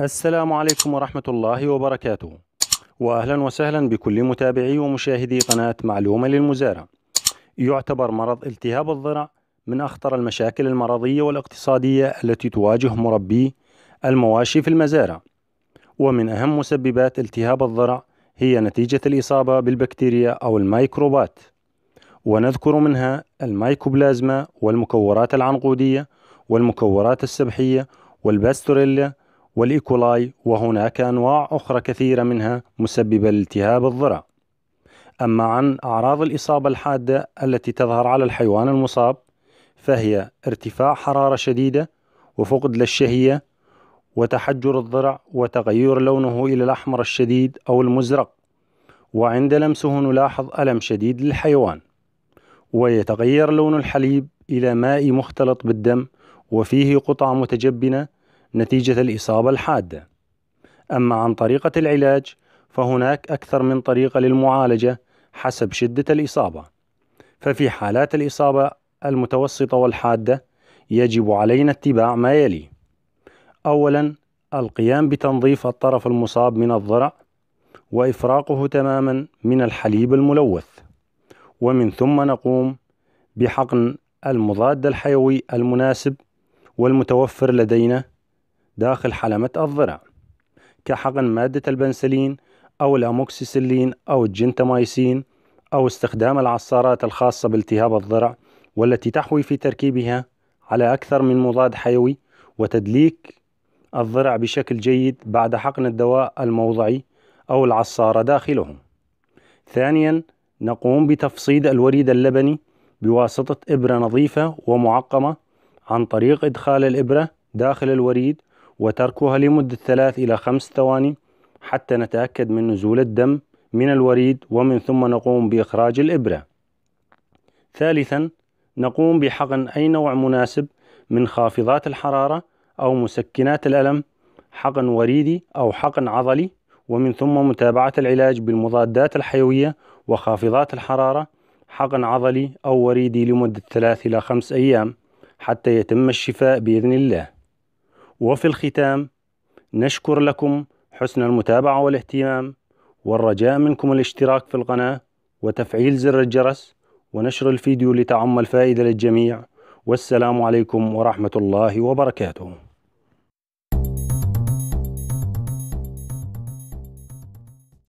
السلام عليكم ورحمة الله وبركاته وأهلا وسهلا بكل متابعي ومشاهدي قناة معلومة للمزارع يعتبر مرض التهاب الضرع من أخطر المشاكل المرضية والاقتصادية التي تواجه مربي المواشي في المزارع ومن أهم مسببات التهاب الضرع هي نتيجة الإصابة بالبكتيريا أو الميكروبات ونذكر منها الميكوبلازما والمكورات العنقودية والمكورات السبحية والباستوريلا والإيكولاي وهناك أنواع أخرى كثيرة منها مسببة لالتهاب الظرع أما عن أعراض الإصابة الحادة التي تظهر على الحيوان المصاب فهي ارتفاع حرارة شديدة وفقد للشهية وتحجر الضرع وتغير لونه إلى الأحمر الشديد أو المزرق وعند لمسه نلاحظ ألم شديد للحيوان ويتغير لون الحليب إلى ماء مختلط بالدم وفيه قطع متجبنة نتيجة الإصابة الحادة. أما عن طريقة العلاج فهناك أكثر من طريقة للمعالجة حسب شدة الإصابة. ففي حالات الإصابة المتوسطة والحادة يجب علينا اتباع ما يلي: أولاً القيام بتنظيف الطرف المصاب من الضرع وإفراقه تماماً من الحليب الملوث. ومن ثم نقوم بحقن المضاد الحيوي المناسب والمتوفر لدينا داخل حلمة الضلع كحقن مادة البنسلين أو الأموكسيسلين أو الجنتمايسين أو استخدام العصارات الخاصة بالتهاب الضلع والتي تحوي في تركيبها على أكثر من مضاد حيوي وتدليك الضلع بشكل جيد بعد حقن الدواء الموضعي أو العصارة داخله ثانياً نقوم بتفصيد الوريد اللبني بواسطة إبرة نظيفة ومعقمة عن طريق إدخال الإبرة داخل الوريد وتركها لمدة ثلاث إلى خمس ثواني حتى نتأكد من نزول الدم من الوريد ومن ثم نقوم بإخراج الإبرة ثالثا نقوم بحقن أي نوع مناسب من خافضات الحرارة أو مسكنات الألم حقن وريدي أو حقن عضلي ومن ثم متابعة العلاج بالمضادات الحيوية وخافضات الحرارة حقن عضلي أو وريدي لمدة ثلاث إلى خمس أيام حتى يتم الشفاء بإذن الله وفي الختام نشكر لكم حسن المتابعة والاهتمام والرجاء منكم الاشتراك في القناة وتفعيل زر الجرس ونشر الفيديو لتعم الفائدة للجميع والسلام عليكم ورحمة الله وبركاته